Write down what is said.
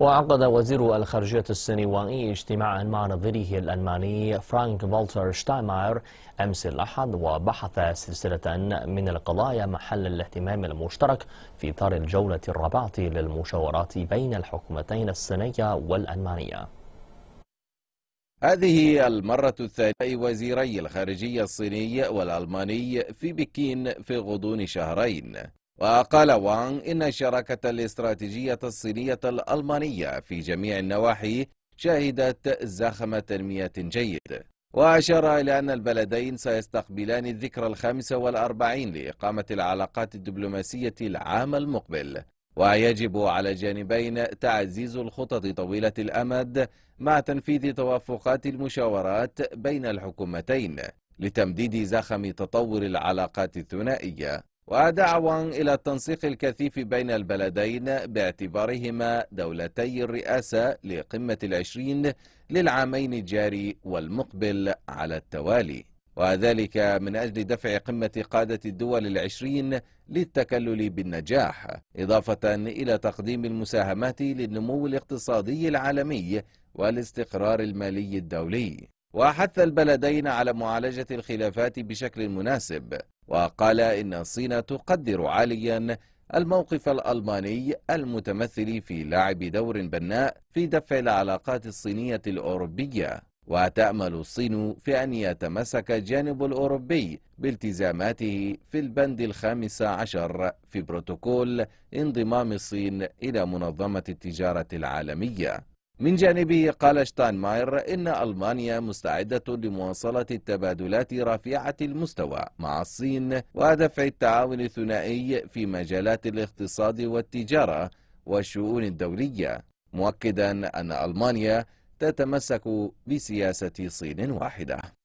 وعقد وزير الخارجية السنوائي اجتماعا مع نظيره الألماني فرانك فولتر شتايماير أمس الأحد وبحث سلسلة من القضايا محل الاهتمام المشترك في إطار الجولة الرابعة للمشاورات بين الحكومتين الصينية والألمانية هذه المرة الثانية وزيري الخارجية الصيني والألماني في بكين في غضون شهرين وقال وانغ إن الشراكة الاستراتيجية الصينية الألمانية في جميع النواحي شهدت زخم تنمية جيد وأشار إلى أن البلدين سيستقبلان الذكرى الخامسة والأربعين لإقامة العلاقات الدبلوماسية العام المقبل ويجب على الجانبين تعزيز الخطط طويلة الأمد مع تنفيذ توافقات المشاورات بين الحكومتين لتمديد زخم تطور العلاقات الثنائية ودعوا إلى التنسيق الكثيف بين البلدين باعتبارهما دولتي الرئاسة لقمة العشرين للعامين الجاري والمقبل على التوالي وذلك من أجل دفع قمة قادة الدول العشرين للتكلل بالنجاح إضافة إلى تقديم المساهمات للنمو الاقتصادي العالمي والاستقرار المالي الدولي وحث البلدين على معالجة الخلافات بشكل مناسب وقال إن الصين تقدر عاليا الموقف الألماني المتمثل في لعب دور بناء في دفع العلاقات الصينية الأوروبية وتأمل الصين في أن يتمسك الجانب الأوروبي بالتزاماته في البند الخامس عشر في بروتوكول انضمام الصين إلى منظمة التجارة العالمية من جانبه قال شتاينماير إن ألمانيا مستعدة لمواصلة التبادلات رفيعة المستوى مع الصين ودفع التعاون الثنائي في مجالات الاقتصاد والتجارة والشؤون الدولية مؤكدا أن ألمانيا تتمسك بسياسة صين واحدة